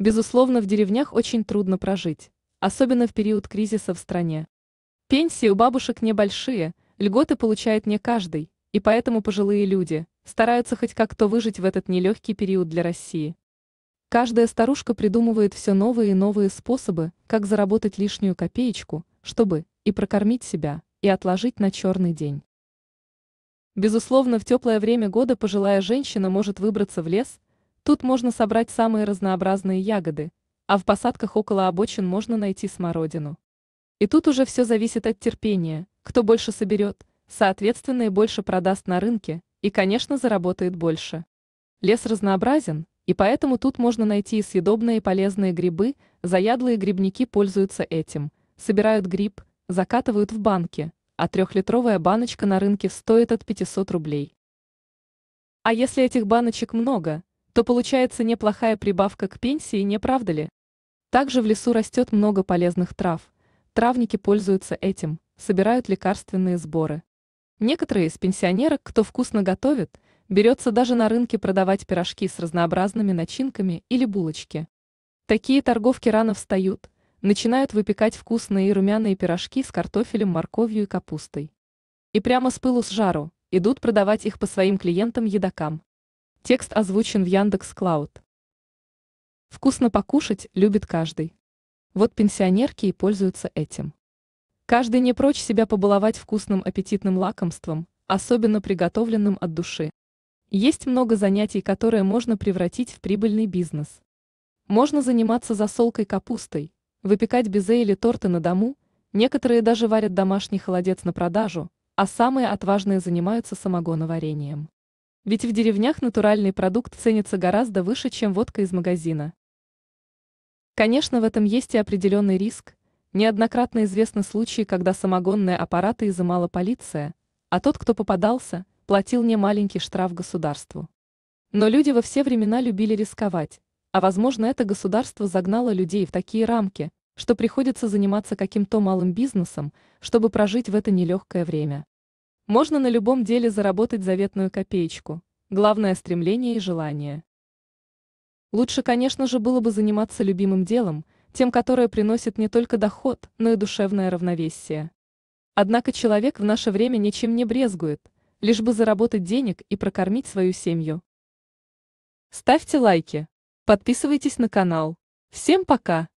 Безусловно, в деревнях очень трудно прожить, особенно в период кризиса в стране. Пенсии у бабушек небольшие, льготы получает не каждый, и поэтому пожилые люди стараются хоть как-то выжить в этот нелегкий период для России. Каждая старушка придумывает все новые и новые способы, как заработать лишнюю копеечку, чтобы и прокормить себя, и отложить на черный день. Безусловно, в теплое время года пожилая женщина может выбраться в лес, Тут можно собрать самые разнообразные ягоды, а в посадках около обочин можно найти смородину. И тут уже все зависит от терпения, кто больше соберет, соответственно и больше продаст на рынке, и, конечно, заработает больше. Лес разнообразен, и поэтому тут можно найти и съедобные и полезные грибы, заядлые грибники пользуются этим, собирают гриб, закатывают в банки, а трехлитровая баночка на рынке стоит от 500 рублей. А если этих баночек много, то получается неплохая прибавка к пенсии, не правда ли? Также в лесу растет много полезных трав. Травники пользуются этим, собирают лекарственные сборы. Некоторые из пенсионерок, кто вкусно готовит, берется даже на рынке продавать пирожки с разнообразными начинками или булочки. Такие торговки рано встают, начинают выпекать вкусные и румяные пирожки с картофелем, морковью и капустой. И прямо с пылу с жару идут продавать их по своим клиентам-едокам. Текст озвучен в Яндекс Клауд. Вкусно покушать любит каждый. Вот пенсионерки и пользуются этим. Каждый не прочь себя побаловать вкусным аппетитным лакомством, особенно приготовленным от души. Есть много занятий, которые можно превратить в прибыльный бизнес. Можно заниматься засолкой капустой, выпекать безе или торты на дому, некоторые даже варят домашний холодец на продажу, а самые отважные занимаются самогоноварением. Ведь в деревнях натуральный продукт ценится гораздо выше, чем водка из магазина. Конечно, в этом есть и определенный риск. Неоднократно известны случаи, когда самогонные аппараты изымала полиция, а тот, кто попадался, платил не маленький штраф государству. Но люди во все времена любили рисковать, а возможно это государство загнало людей в такие рамки, что приходится заниматься каким-то малым бизнесом, чтобы прожить в это нелегкое время. Можно на любом деле заработать заветную копеечку. Главное стремление и желание. Лучше, конечно же, было бы заниматься любимым делом, тем, которое приносит не только доход, но и душевное равновесие. Однако человек в наше время ничем не брезгует, лишь бы заработать денег и прокормить свою семью. Ставьте лайки, подписывайтесь на канал. Всем пока!